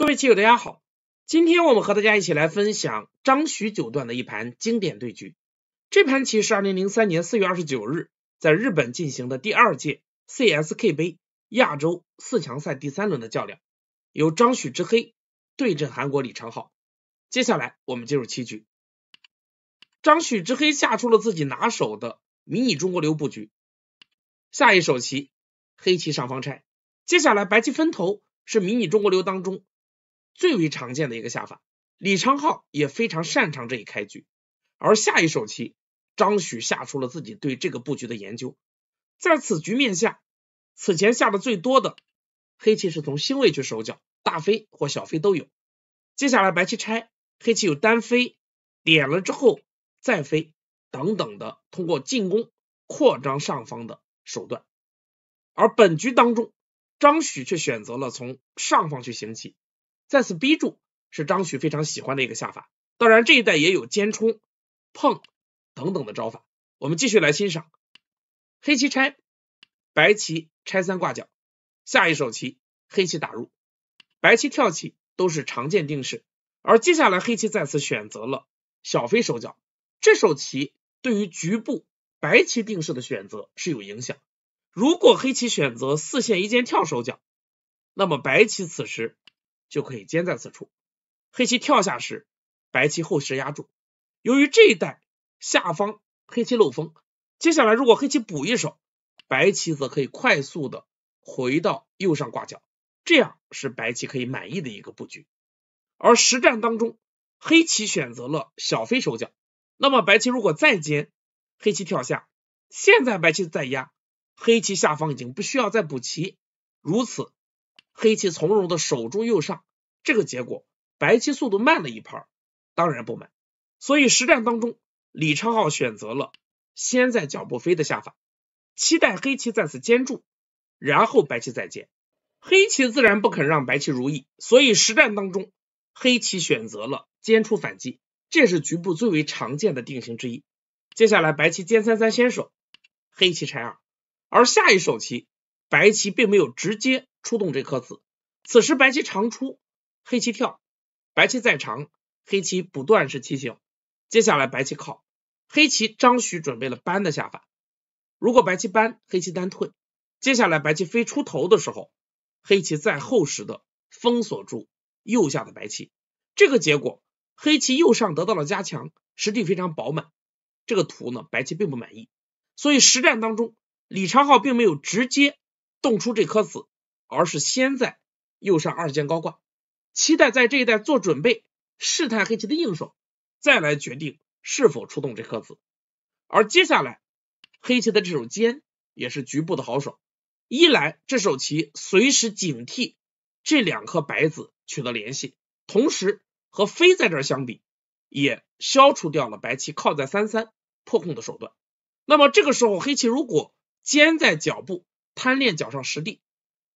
各位棋友，大家好，今天我们和大家一起来分享张徐九段的一盘经典对局。这盘棋是二零零三年四月二十九日在日本进行的第二届 CSK 杯亚洲四强赛第三轮的较量，由张许之黑对阵韩国李昌镐。接下来我们进入棋局。张许之黑下出了自己拿手的迷你中国流布局，下一手棋黑棋上方拆，接下来白棋分头是迷你中国流当中。最为常见的一个下法，李昌镐也非常擅长这一开局。而下一手棋，张栩下出了自己对这个布局的研究。在此局面下，此前下的最多的黑棋是从星位去手角，大飞或小飞都有。接下来白棋拆，黑棋有单飞，点了之后再飞等等的，通过进攻扩张上方的手段。而本局当中，张栩却选择了从上方去行棋，再次逼住是张栩非常喜欢的一个下法，当然这一代也有尖冲、碰等等的招法。我们继续来欣赏，黑棋拆，白棋拆三挂角，下一手棋黑棋打入，白棋跳起都是常见定式。而接下来黑棋再次选择了小飞守角，这手棋对于局部白棋定式的选择是有影响。如果黑棋选择四线一尖跳守角，那么白棋此时。就可以尖在此处，黑棋跳下时，白棋后实压住。由于这一带下方黑棋漏风，接下来如果黑棋补一手，白棋则可以快速的回到右上挂角，这样是白棋可以满意的一个布局。而实战当中，黑棋选择了小飞手脚，那么白棋如果再尖，黑棋跳下，现在白棋再压，黑棋下方已经不需要再补棋，如此。黑棋从容的守住右上，这个结果白棋速度慢了一拍，当然不满。所以实战当中，李昌镐选择了先在脚步飞的下法，期待黑棋再次坚住，然后白棋再接。黑棋自然不肯让白棋如意，所以实战当中黑棋选择了坚出反击，这是局部最为常见的定型之一。接下来白棋尖三三先手，黑棋拆二，而下一手棋白棋并没有直接。出动这颗子，此时白棋长出，黑棋跳，白棋再长，黑棋不断是棋形。接下来白棋靠，黑棋张许准备了搬的下法。如果白棋搬，黑棋单退。接下来白棋飞出头的时候，黑棋在后时的封锁住右下的白棋，这个结果黑棋右上得到了加强，实地非常饱满。这个图呢，白棋并不满意，所以实战当中，李昌镐并没有直接动出这颗子。而是先在右上二间高挂，期待在这一带做准备，试探黑棋的应手，再来决定是否出动这颗子。而接下来黑棋的这手尖也是局部的好手，一来这手棋随时警惕这两颗白子取得联系，同时和飞在这儿相比，也消除掉了白棋靠在三三破空的手段。那么这个时候黑棋如果尖在脚部，贪恋脚上实地。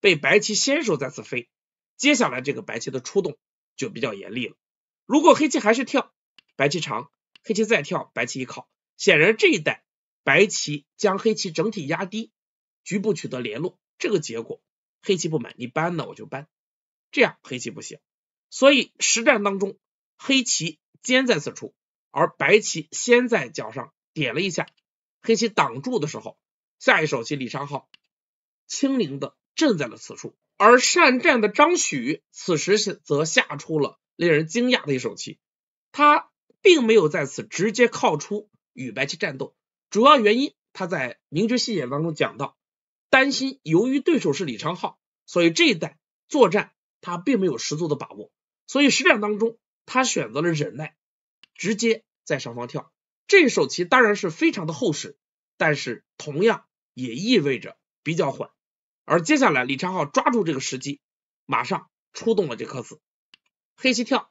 被白棋先手再次飞，接下来这个白棋的出动就比较严厉了。如果黑棋还是跳，白棋长，黑棋再跳，白棋一靠，显然这一代白棋将黑棋整体压低，局部取得联络。这个结果黑棋不满，你搬呢我就搬，这样黑棋不行。所以实战当中，黑棋尖在此处，而白棋先在角上点了一下，黑棋挡住的时候，下一手棋李昌镐轻灵的。镇在了此处，而善战的张栩此时是则下出了令人惊讶的一手棋，他并没有在此直接靠出与白棋战斗，主要原因他在明局细解当中讲到，担心由于对手是李昌镐，所以这一代作战他并没有十足的把握，所以实战当中他选择了忍耐，直接在上方跳，这手棋当然是非常的厚实，但是同样也意味着比较缓。而接下来，李昌镐抓住这个时机，马上出动了这颗子，黑棋跳，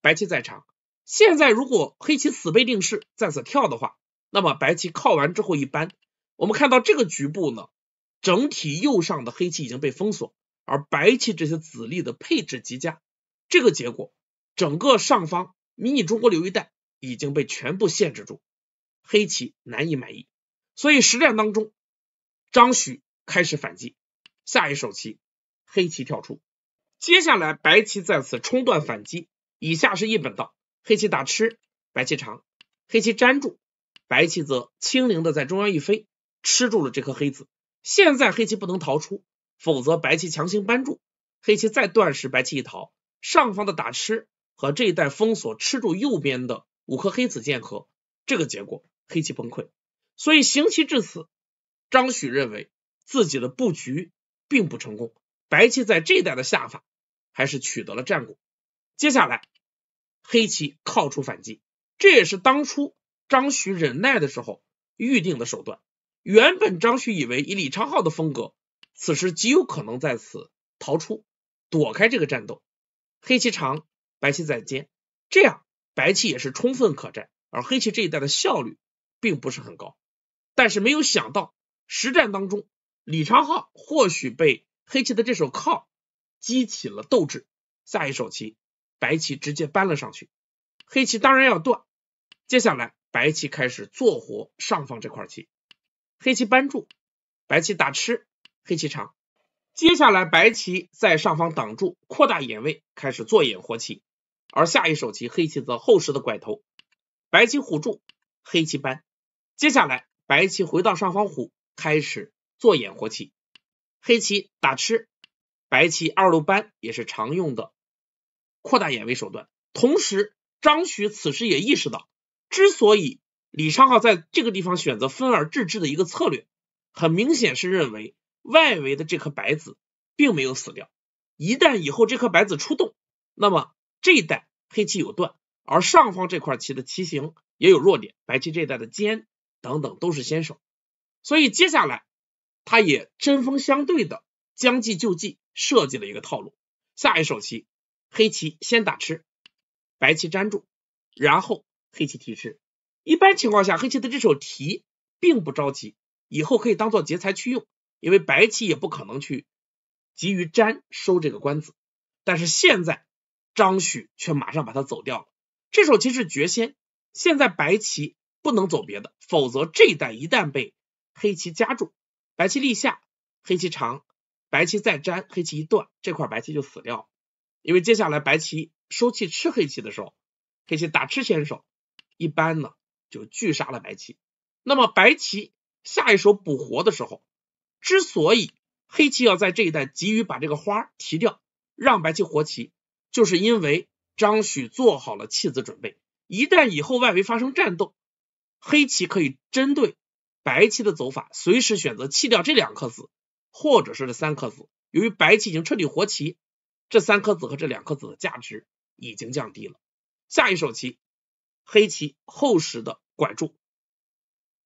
白棋在场。现在如果黑棋死背定式再次跳的话，那么白棋靠完之后一扳，我们看到这个局部呢，整体右上的黑棋已经被封锁，而白棋这些子力的配置极佳，这个结果，整个上方迷你中国流域带已经被全部限制住，黑棋难以满意。所以实战当中，张许。开始反击，下一手棋黑棋跳出，接下来白棋再次冲断反击，以下是一本道，黑棋打吃，白棋长，黑棋粘住，白棋则轻灵的在中央一飞，吃住了这颗黑子。现在黑棋不能逃出，否则白棋强行扳住，黑棋再断时白棋一逃，上方的打吃和这一带封锁吃住右边的五颗黑子间合，这个结果黑棋崩溃。所以行棋至此，张栩认为。自己的布局并不成功，白棋在这代的下法还是取得了战果。接下来黑棋靠出反击，这也是当初张栩忍耐的时候预定的手段。原本张栩以为以李昌镐的风格，此时极有可能在此逃出，躲开这个战斗。黑棋长，白棋在尖，这样白棋也是充分可战，而黑棋这一代的效率并不是很高。但是没有想到实战当中。李昌浩或许被黑棋的这手靠激起了斗志，下一手棋白棋直接搬了上去，黑棋当然要断。接下来白棋开始做活上方这块棋，黑棋搬住，白棋打吃，黑棋长。接下来白棋在上方挡住，扩大眼位，开始做眼活棋。而下一手棋黑棋则厚实的拐头，白棋虎住，黑棋搬。接下来白棋回到上方虎，开始。做眼活棋，黑棋打吃，白棋二路扳也是常用的扩大眼位手段。同时，张栩此时也意识到，之所以李昌镐在这个地方选择分而治之的一个策略，很明显是认为外围的这颗白子并没有死掉。一旦以后这颗白子出动，那么这一带黑棋有断，而上方这块棋的棋形也有弱点，白棋这一带的尖等等都是先手。所以接下来。他也针锋相对的将计就计设计了一个套路，下一手棋，黑棋先打吃，白棋粘住，然后黑棋提吃。一般情况下，黑棋的这手提并不着急，以后可以当做劫财去用，因为白棋也不可能去急于粘收这个官子。但是现在张栩却马上把它走掉了，这手棋是绝先。现在白棋不能走别的，否则这一带一旦被黑棋夹住。白棋立下，黑棋长，白棋再粘，黑棋一断，这块白棋就死掉。因为接下来白棋收气吃黑棋的时候，黑棋打吃先手，一般呢就拒杀了白棋。那么白棋下一手补活的时候，之所以黑棋要在这一带急于把这个花提掉，让白棋活棋，就是因为张许做好了弃子准备，一旦以后外围发生战斗，黑棋可以针对。白棋的走法，随时选择弃掉这两颗子，或者是这三颗子。由于白棋已经彻底活棋，这三颗子和这两颗子的价值已经降低了。下一手棋，黑棋厚实的拐住，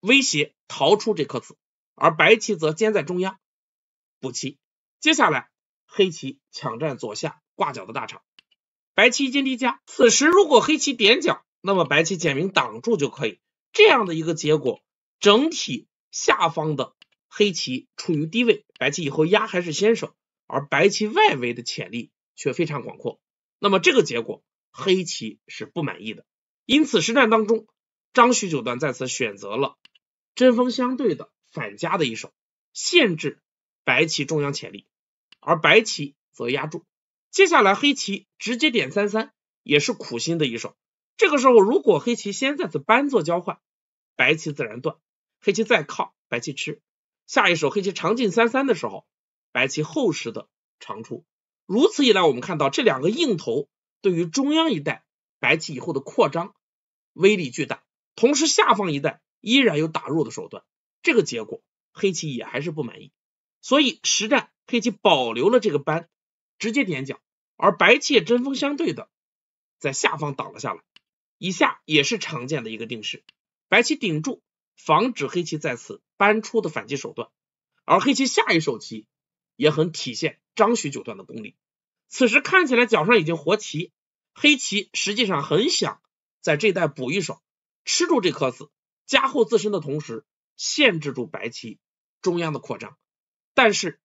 威胁逃出这颗子，而白棋则尖在中央补棋。接下来，黑棋抢占左下挂角的大场，白棋一进低夹。此时如果黑棋点角，那么白棋简明挡住就可以，这样的一个结果。整体下方的黑棋处于低位，白棋以后压还是先手，而白棋外围的潜力却非常广阔。那么这个结果黑棋是不满意的，因此实战当中张栩九段在此选择了针锋相对的反加的一手，限制白棋中央潜力，而白棋则压住。接下来黑棋直接点三三，也是苦心的一手。这个时候如果黑棋先在此搬做交换，白棋自然断。黑棋再靠，白棋吃。下一手黑棋长进三三的时候，白棋厚实的长出。如此一来，我们看到这两个硬头对于中央一带白棋以后的扩张威力巨大。同时下方一带依然有打入的手段。这个结果黑棋也还是不满意，所以实战黑棋保留了这个扳，直接点角，而白棋也针锋相对的在下方挡了下来。以下也是常见的一个定式，白棋顶住。防止黑棋再次搬出的反击手段，而黑棋下一手棋也很体现张栩九段的功力。此时看起来脚上已经活棋，黑棋实际上很想在这带补一手，吃住这颗子，加厚自身的同时限制住白棋中央的扩张。但是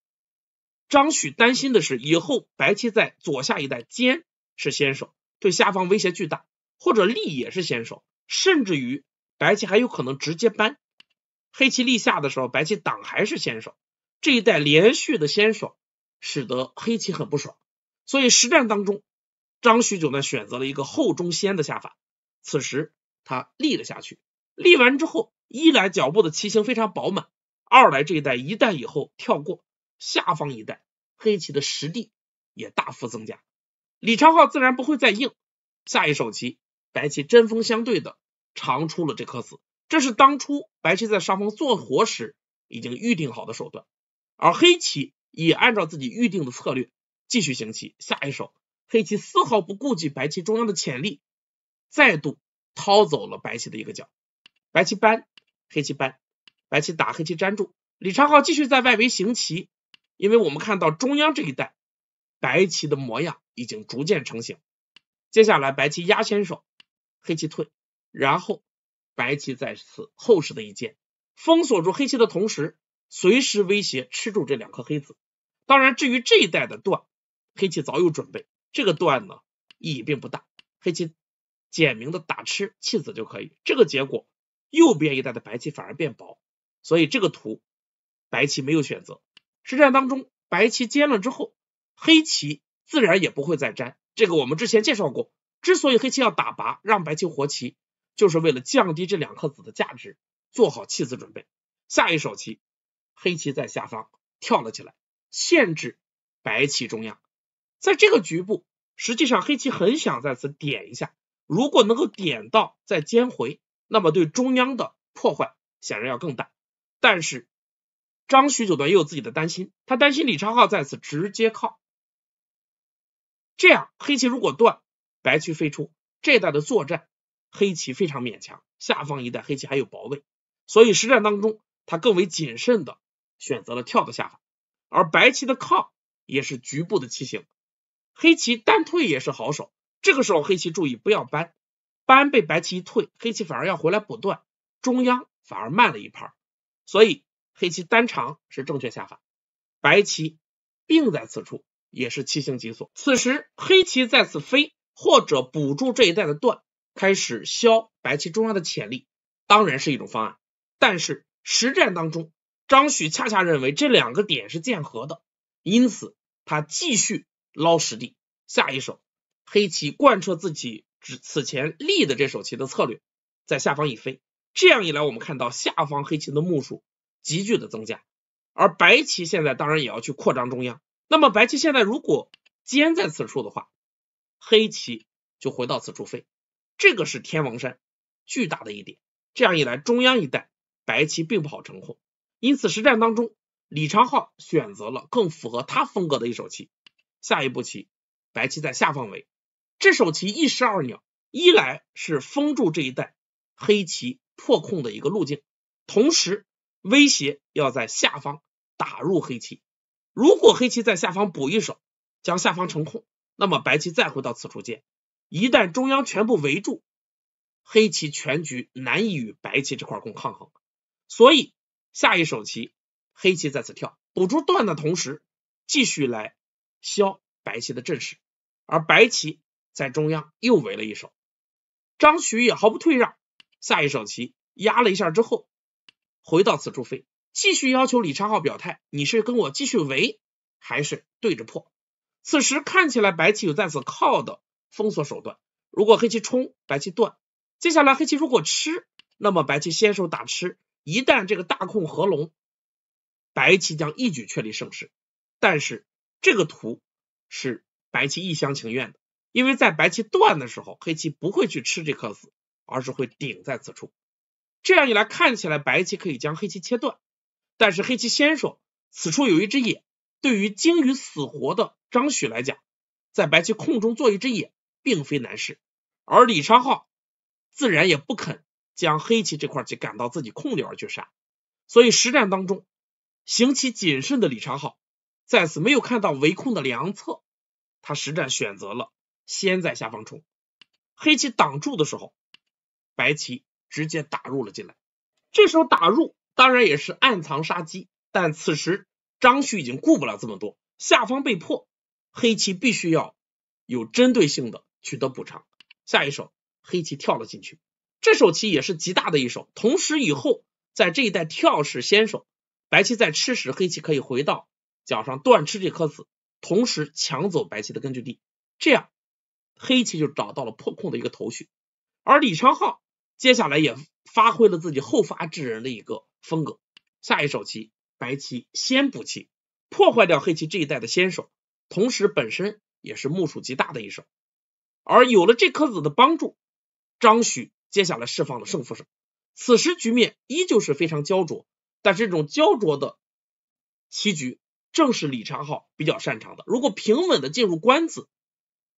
张旭担心的是，以后白棋在左下一带尖是先手，对下方威胁巨大，或者力也是先手，甚至于。白棋还有可能直接搬，黑棋立下的时候，白棋挡还是先手，这一带连续的先手，使得黑棋很不爽。所以实战当中，张栩九呢选择了一个后中先的下法。此时他立了下去，立完之后，一来脚步的棋形非常饱满，二来这一带一旦以后跳过下方一带，黑棋的实地也大幅增加。李昌镐自然不会再硬，下一手棋，白棋针锋相对的。长出了这颗子，这是当初白棋在上方做活时已经预定好的手段，而黑棋也按照自己预定的策略继续行棋。下一手，黑棋丝毫不顾及白棋中央的潜力，再度掏走了白棋的一个角。白棋搬，黑棋搬，白棋打，黑棋粘住。李昌镐继续在外围行棋，因为我们看到中央这一带白棋的模样已经逐渐成型。接下来，白棋压先手，黑棋退。然后，白棋再次厚实的一剑，封锁住黑棋的同时，随时威胁吃住这两颗黑子。当然，至于这一带的断，黑棋早有准备。这个断呢，意义并不大，黑棋简明的打吃弃子就可以。这个结果，右边一带的白棋反而变薄。所以这个图，白棋没有选择。实战当中，白棋尖了之后，黑棋自然也不会再粘。这个我们之前介绍过，之所以黑棋要打拔，让白棋活棋。就是为了降低这两颗子的价值，做好弃子准备。下一手棋，黑棋在下方跳了起来，限制白棋中央。在这个局部，实际上黑棋很想在此点一下，如果能够点到再尖回，那么对中央的破坏显然要更大。但是张徐九段也有自己的担心，他担心李昌镐在此直接靠，这样黑棋如果断，白棋飞出，这带的作战。黑棋非常勉强，下方一带黑棋还有薄位，所以实战当中他更为谨慎的选择了跳的下法，而白棋的靠也是局部的棋形。黑棋单退也是好手，这个时候黑棋注意不要搬，搬被白棋一退，黑棋反而要回来补断，中央反而慢了一拍，所以黑棋单长是正确下法。白棋并在此处也是棋形急锁。此时黑棋在此飞或者补住这一带的断。开始消白棋中央的潜力，当然是一种方案，但是实战当中，张栩恰恰认为这两个点是见合的，因此他继续捞实地。下一手黑棋贯彻自己只此前立的这手棋的策略，在下方一飞，这样一来，我们看到下方黑棋的目数急剧的增加，而白棋现在当然也要去扩张中央，那么白棋现在如果尖在此处的话，黑棋就回到此处飞。这个是天王山，巨大的一点，这样一来，中央一带白棋并不好成控。因此实战当中，李昌镐选择了更符合他风格的一手棋。下一步棋，白棋在下方围，这手棋一石二鸟，一来是封住这一带黑棋破空的一个路径，同时威胁要在下方打入黑棋，如果黑棋在下方补一手，将下方成空，那么白棋再回到此处见，一旦中央全部围住，黑棋全局难以与白棋这块共抗衡，所以下一手棋，黑棋在此跳，补住断的同时，继续来消白棋的阵势，而白棋在中央又围了一手，张栩也毫不退让，下一手棋压了一下之后，回到此处飞，继续要求李昌镐表态，你是跟我继续围，还是对着破？此时看起来白棋有在此靠的。封锁手段，如果黑棋冲，白棋断，接下来黑棋如果吃，那么白棋先手打吃，一旦这个大空合龙，白棋将一举确立胜势。但是这个图是白棋一厢情愿的，因为在白棋断的时候，黑棋不会去吃这颗子，而是会顶在此处。这样一来，看起来白棋可以将黑棋切断，但是黑棋先手此处有一只眼，对于精于死活的张栩来讲，在白棋空中做一只眼。并非难事，而李昌浩自然也不肯将黑棋这块棋赶到自己空而去杀，所以实战当中，行棋谨慎的李昌浩在此没有看到围空的良策，他实战选择了先在下方冲，黑棋挡住的时候，白棋直接打入了进来，这时候打入当然也是暗藏杀机，但此时张旭已经顾不了这么多，下方被迫，黑棋必须要有针对性的。取得补偿。下一手，黑棋跳了进去，这手棋也是极大的一手。同时以后在这一带跳是先手，白棋在吃时，黑棋可以回到角上断吃这颗子，同时抢走白棋的根据地，这样黑棋就找到了破空的一个头绪。而李昌镐接下来也发挥了自己后发制人的一个风格。下一手棋，白棋先补气，破坏掉黑棋这一带的先手，同时本身也是目数极大的一手。而有了这颗子的帮助，张栩接下来释放了胜负手。此时局面依旧是非常焦灼，但这种焦灼的棋局正是李昌镐比较擅长的。如果平稳的进入官子，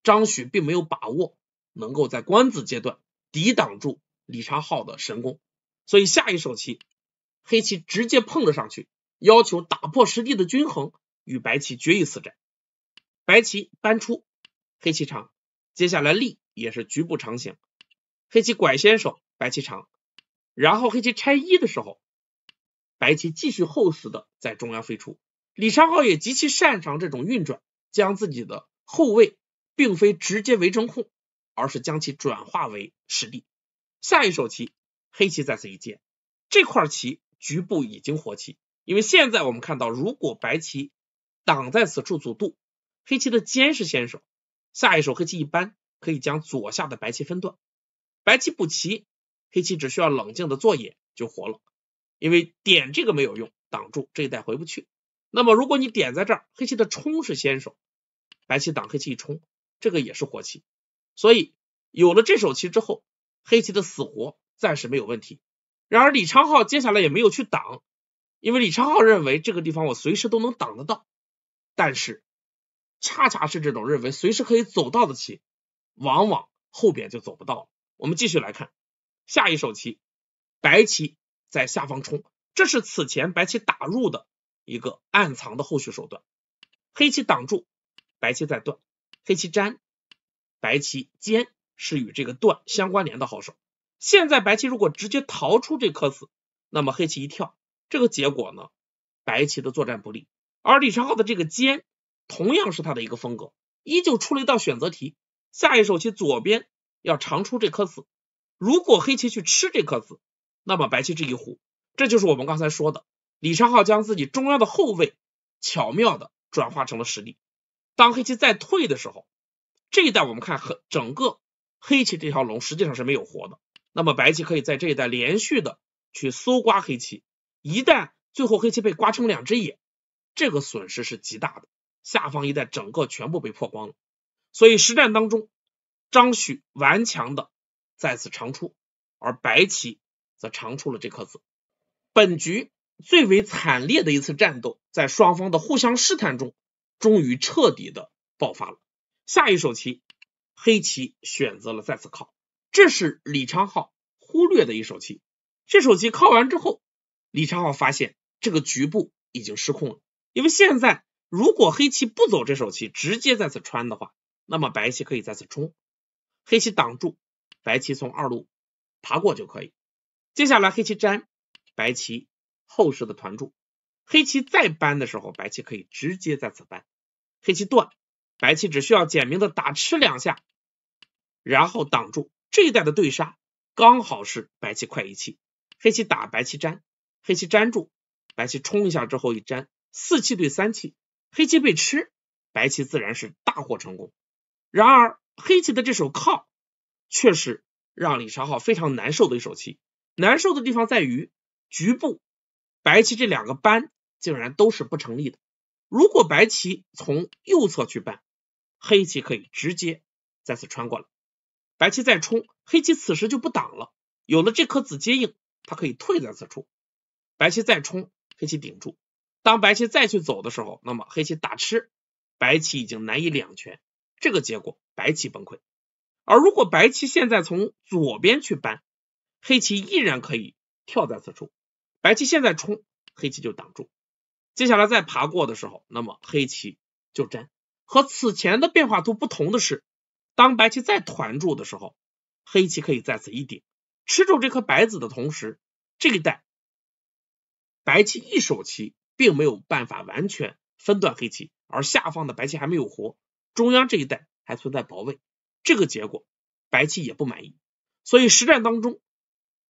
张栩并没有把握能够在官子阶段抵挡住李昌镐的神功，所以下一手棋，黑棋直接碰了上去，要求打破实地的均衡，与白棋决一死战。白棋搬出，黑棋长。接下来力也是局部成型，黑棋拐先手，白棋长，然后黑棋拆一的时候，白棋继续厚死的在中央飞出。李昌镐也极其擅长这种运转，将自己的后卫并非直接围成空，而是将其转化为实力。下一手棋，黑棋再次一接，这块棋局部已经活棋，因为现在我们看到，如果白棋挡在此处阻渡，黑棋的尖是先手。下一手黑棋一扳，可以将左下的白棋分断，白棋补齐，黑棋只需要冷静的做眼就活了，因为点这个没有用，挡住这一带回不去。那么如果你点在这儿，黑棋的冲是先手，白棋挡黑棋一冲，这个也是活棋。所以有了这手棋之后，黑棋的死活暂时没有问题。然而李昌镐接下来也没有去挡，因为李昌镐认为这个地方我随时都能挡得到，但是。恰恰是这种认为随时可以走到的棋，往往后边就走不到了。我们继续来看下一手棋，白棋在下方冲，这是此前白棋打入的一个暗藏的后续手段。黑棋挡住，白棋再断，黑棋粘，白棋尖是与这个断相关联的好手。现在白棋如果直接逃出这颗子，那么黑棋一跳，这个结果呢，白棋的作战不利，而李昌镐的这个尖。同样是他的一个风格，依旧出了一道选择题。下一手棋左边要长出这颗子，如果黑棋去吃这颗子，那么白棋这一虎，这就是我们刚才说的，李昌镐将自己中央的后卫巧妙的转化成了实力。当黑棋再退的时候，这一代我们看很整个黑棋这条龙实际上是没有活的，那么白棋可以在这一代连续的去搜刮黑棋，一旦最后黑棋被刮成两只眼，这个损失是极大的。下方一带整个全部被破光了，所以实战当中，张旭顽强的再次长出，而白棋则长出了这颗子。本局最为惨烈的一次战斗，在双方的互相试探中，终于彻底的爆发了。下一手棋，黑棋选择了再次靠，这是李昌镐忽略的一手棋。这手棋靠完之后，李昌镐发现这个局部已经失控了，因为现在。如果黑棋不走这手棋，直接再次穿的话，那么白棋可以再次冲，黑棋挡住，白棋从二路爬过就可以。接下来黑棋粘，白棋后势的团住，黑棋再搬的时候，白棋可以直接再次搬，黑棋断，白棋只需要简明的打吃两下，然后挡住这一带的对杀，刚好是白棋快一气，黑棋打白棋粘，黑棋粘住，白棋冲一下之后一粘，四气对三气。黑棋被吃，白棋自然是大获成功。然而黑棋的这手靠，却是让李昌镐非常难受的一手棋。难受的地方在于，局部白棋这两个搬竟然都是不成立的。如果白棋从右侧去扳，黑棋可以直接再次穿过来。白棋再冲，黑棋此时就不挡了。有了这颗子接应，它可以退在此处。白棋再冲，黑棋顶住。当白棋再去走的时候，那么黑棋打吃，白棋已经难以两全，这个结果白棋崩溃。而如果白棋现在从左边去搬，黑棋依然可以跳在此处，白棋现在冲，黑棋就挡住。接下来再爬过的时候，那么黑棋就粘。和此前的变化都不同的是，当白棋再团住的时候，黑棋可以在此一顶，吃住这颗白子的同时，这一带，白棋一手棋。并没有办法完全分断黑棋，而下方的白棋还没有活，中央这一带还存在薄位，这个结果白棋也不满意，所以实战当中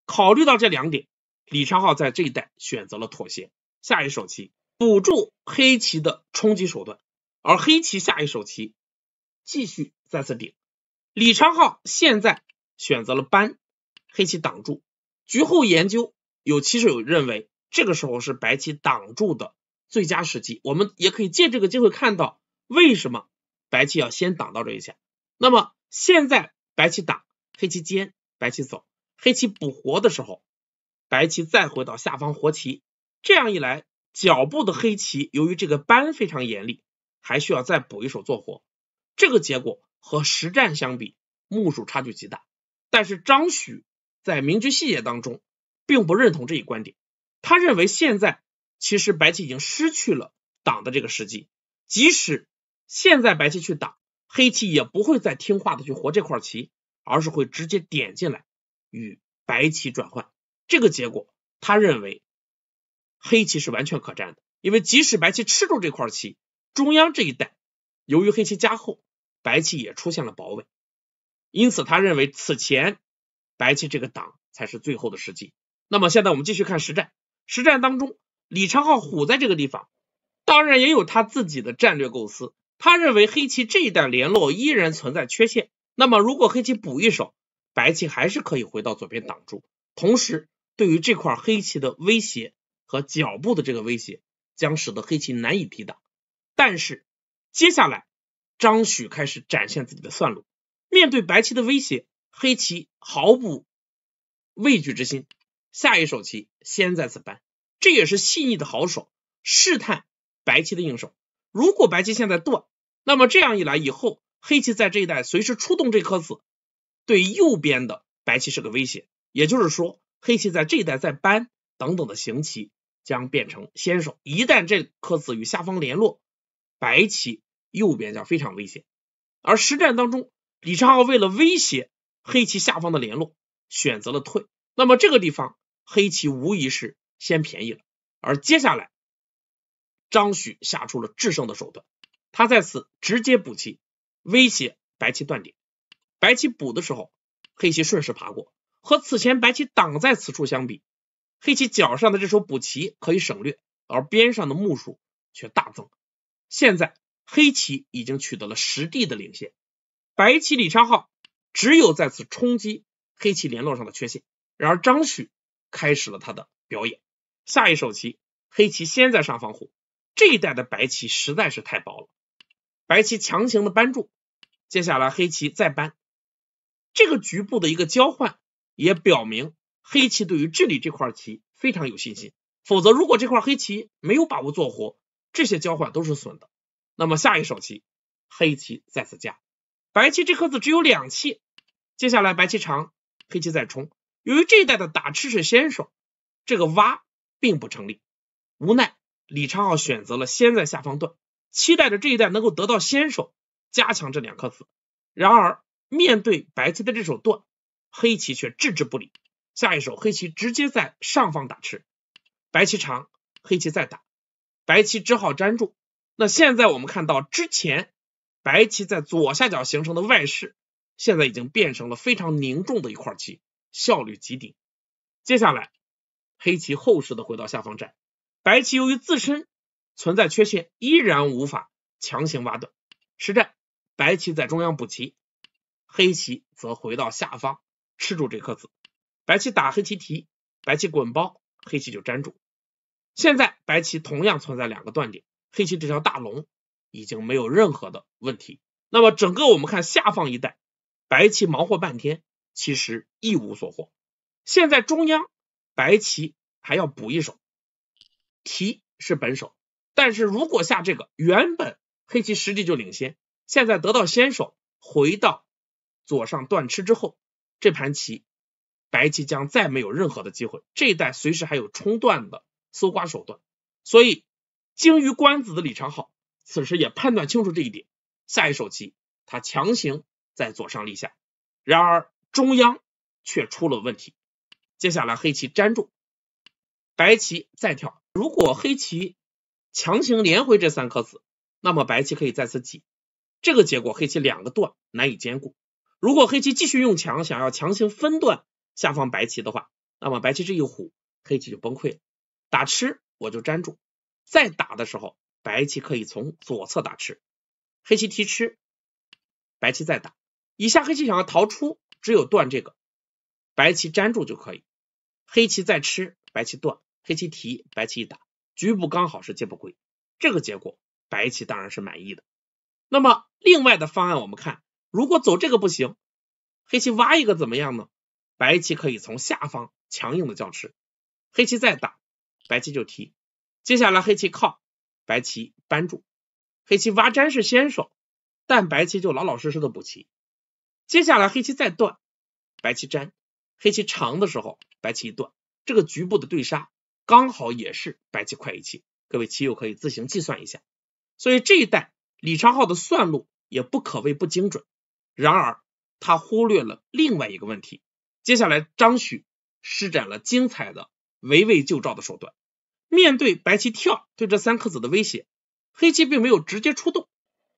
考虑到这两点，李昌镐在这一带选择了妥协，下一手棋补助黑棋的冲击手段，而黑棋下一手棋继续再次顶，李昌镐现在选择了搬黑棋挡住，局后研究有棋手认为。这个时候是白棋挡住的最佳时机，我们也可以借这个机会看到为什么白棋要先挡到这一下。那么现在白棋挡黑棋尖，白棋走，黑棋补活的时候，白棋再回到下方活棋，这样一来，脚部的黑棋由于这个扳非常严厉，还需要再补一手做活。这个结果和实战相比，目数差距极大。但是张栩在民局细节当中，并不认同这一观点。他认为现在其实白棋已经失去了挡的这个时机，即使现在白棋去挡，黑棋也不会再听话的去活这块棋，而是会直接点进来与白棋转换。这个结果他认为黑棋是完全可占的，因为即使白棋吃住这块棋，中央这一带由于黑棋加厚，白棋也出现了薄围，因此他认为此前白棋这个挡才是最后的时机。那么现在我们继续看实战。实战当中，李昌镐虎在这个地方，当然也有他自己的战略构思。他认为黑棋这一段联络依然存在缺陷，那么如果黑棋补一手，白棋还是可以回到左边挡住，同时对于这块黑棋的威胁和脚步的这个威胁，将使得黑棋难以抵挡。但是接下来张许开始展现自己的算路，面对白棋的威胁，黑棋毫不畏惧之心。下一手棋先在此搬，这也是细腻的好手，试探白棋的应手。如果白棋现在断，那么这样一来以后，黑棋在这一带随时出动这颗子，对右边的白棋是个威胁。也就是说，黑棋在这一带再搬等等的行棋将变成先手。一旦这颗子与下方联络，白棋右边将非常危险。而实战当中，李昌镐为了威胁黑棋下方的联络，选择了退。那么这个地方，黑棋无疑是先便宜了，而接下来，张旭下出了制胜的手段，他在此直接补棋，威胁白棋断点。白棋补的时候，黑棋顺势爬过，和此前白棋挡在此处相比，黑棋脚上的这手补棋可以省略，而边上的目数却大增。现在黑棋已经取得了实地的领先，白棋李昌镐只有在此冲击黑棋联络上的缺陷。然而张栩开始了他的表演。下一手棋，黑棋先在上方虎，这一代的白棋实在是太薄了，白棋强行的扳住，接下来黑棋再扳，这个局部的一个交换也表明黑棋对于这里这块棋非常有信心，否则如果这块黑棋没有把握做活，这些交换都是损的。那么下一手棋，黑棋再次加，白棋这颗子只有两气，接下来白棋长，黑棋再冲。由于这一代的打吃是先手，这个挖并不成立。无奈李昌镐选择了先在下方断，期待着这一代能够得到先手，加强这两颗子。然而面对白棋的这手断，黑棋却置之不理。下一手黑棋直接在上方打吃，白棋长，黑棋再打，白棋只好粘住。那现在我们看到，之前白棋在左下角形成的外势，现在已经变成了非常凝重的一块棋。效率极顶，接下来黑棋厚实的回到下方站，白棋由于自身存在缺陷，依然无法强行挖断。实战白棋在中央补棋，黑棋则回到下方吃住这颗子。白棋打黑棋提，白棋滚包，黑棋就粘住。现在白棋同样存在两个断点，黑棋这条大龙已经没有任何的问题。那么整个我们看下方一带，白棋忙活半天。其实一无所获。现在中央白棋还要补一手，提是本手，但是如果下这个，原本黑棋实际就领先，现在得到先手，回到左上断吃之后，这盘棋白棋将再没有任何的机会。这一带随时还有冲断的搜刮手段，所以精于官子的李昌镐此时也判断清楚这一点，下一手棋他强行在左上立下，然而。中央却出了问题，接下来黑棋粘住，白棋再跳。如果黑棋强行连回这三颗子，那么白棋可以再次挤，这个结果黑棋两个段难以兼顾。如果黑棋继续用强，想要强行分段下方白棋的话，那么白棋这一虎，黑棋就崩溃了。打吃我就粘住，再打的时候，白棋可以从左侧打吃，黑棋提吃，白棋再打。以下黑棋想要逃出。只有断这个，白棋粘住就可以，黑棋再吃，白棋断，黑棋提，白棋一打，局部刚好是接不归。这个结果白棋当然是满意的。那么另外的方案我们看，如果走这个不行，黑棋挖一个怎么样呢？白棋可以从下方强硬的叫吃，黑棋再打，白棋就提，接下来黑棋靠，白棋扳住，黑棋挖粘是先手，但白棋就老老实实的补棋。接下来黑棋再断，白棋粘，黑棋长的时候，白棋一断，这个局部的对杀刚好也是白棋快一气，各位棋友可以自行计算一下。所以这一代李昌镐的算路也不可谓不精准，然而他忽略了另外一个问题。接下来张栩施展了精彩的围魏救赵的手段，面对白棋跳对这三颗子的威胁，黑棋并没有直接出动，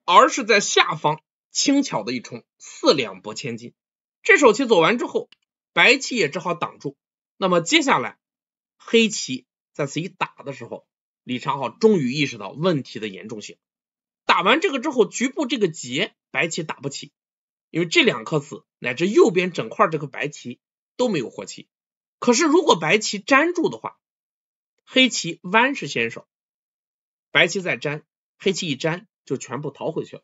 而是在下方。轻巧的一冲，四两拨千斤。这首棋走完之后，白棋也只好挡住。那么接下来，黑棋在此一打的时候，李昌镐终于意识到问题的严重性。打完这个之后，局部这个劫白棋打不起，因为这两颗子乃至右边整块这个白棋都没有活棋。可是如果白棋粘住的话，黑棋弯是先手，白棋再粘，黑棋一粘就全部逃回去了。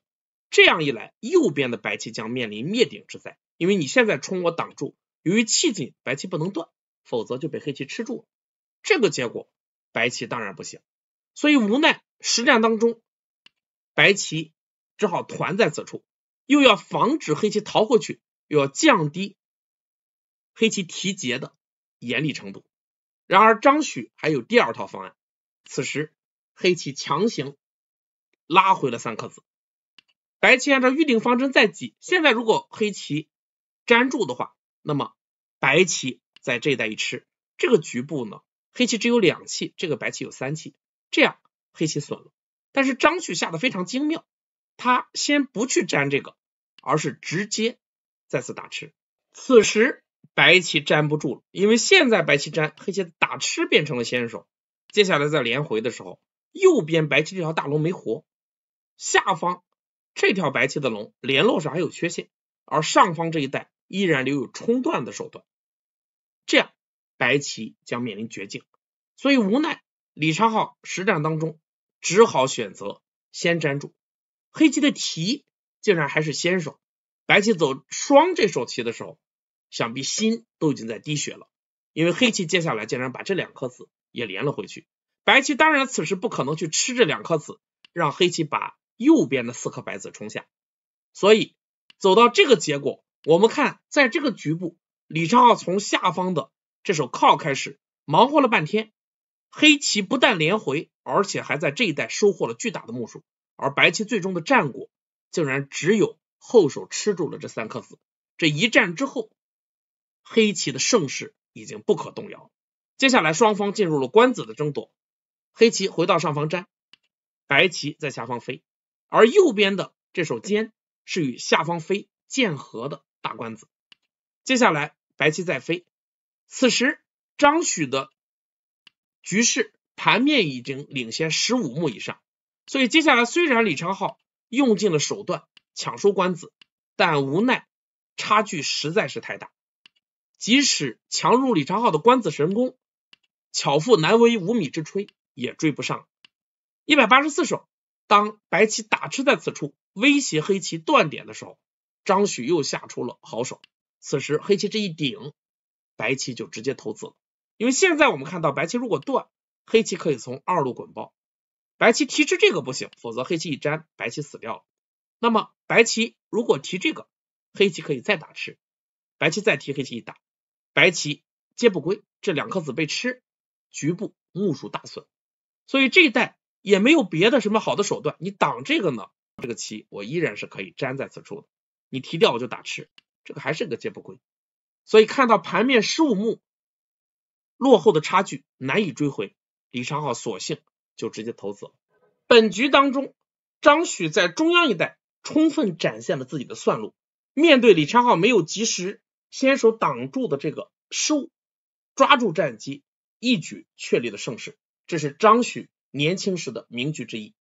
这样一来，右边的白棋将面临灭顶之灾，因为你现在冲我挡住，由于气紧，白棋不能断，否则就被黑棋吃住。这个结果白棋当然不行，所以无奈实战当中，白棋只好团在此处，又要防止黑棋逃过去，又要降低黑棋提劫的严厉程度。然而张栩还有第二套方案，此时黑棋强行拉回了三颗子。白棋按照预定方针在挤，现在如果黑棋粘住的话，那么白棋在这一带一吃，这个局部呢，黑棋只有两气，这个白棋有三气，这样黑棋损了。但是张旭下的非常精妙，他先不去粘这个，而是直接再次打吃，此时白棋粘不住了，因为现在白棋粘，黑棋打吃变成了先手。接下来在连回的时候，右边白棋这条大龙没活，下方。这条白棋的龙联络上还有缺陷，而上方这一带依然留有冲断的手段，这样白棋将面临绝境，所以无奈李昌镐实战当中只好选择先粘住黑棋的提，竟然还是先手。白棋走双这手棋的时候，想必心都已经在滴血了，因为黑棋接下来竟然把这两颗子也连了回去。白棋当然此时不可能去吃这两颗子，让黑棋把。右边的四颗白子冲下，所以走到这个结果，我们看在这个局部，李昌镐从下方的这手靠开始忙活了半天，黑棋不但连回，而且还在这一带收获了巨大的目数，而白棋最终的战果竟然只有后手吃住了这三颗子。这一战之后，黑棋的盛世已经不可动摇。接下来双方进入了官子的争夺，黑棋回到上方粘，白棋在下方飞。而右边的这手尖是与下方飞剑合的大官子，接下来白棋再飞，此时张许的局势盘面已经领先十五目以上，所以接下来虽然李昌镐用尽了手段抢收官子，但无奈差距实在是太大，即使强入李昌镐的官子神功，巧妇难为无米之炊，也追不上一百八十四手。当白棋打吃在此处威胁黑棋断点的时候，张许又下出了好手。此时黑棋这一顶，白棋就直接投子了。因为现在我们看到白棋如果断，黑棋可以从二路滚包。白棋提吃这个不行，否则黑棋一粘，白棋死掉了。那么白棋如果提这个，黑棋可以再打吃，白棋再提，黑棋一打，白棋皆不归，这两颗子被吃，局部目数大损。所以这一代。也没有别的什么好的手段，你挡这个呢，这个棋我依然是可以粘在此处的。你提掉我就打吃，这个还是个接不归。所以看到盘面十五目落后的差距难以追回，李昌镐索性就直接投资了。本局当中，张旭在中央一带充分展现了自己的算路，面对李昌镐没有及时先手挡住的这个失误，抓住战机一举确立了胜势。这是张旭年轻时的名句之一。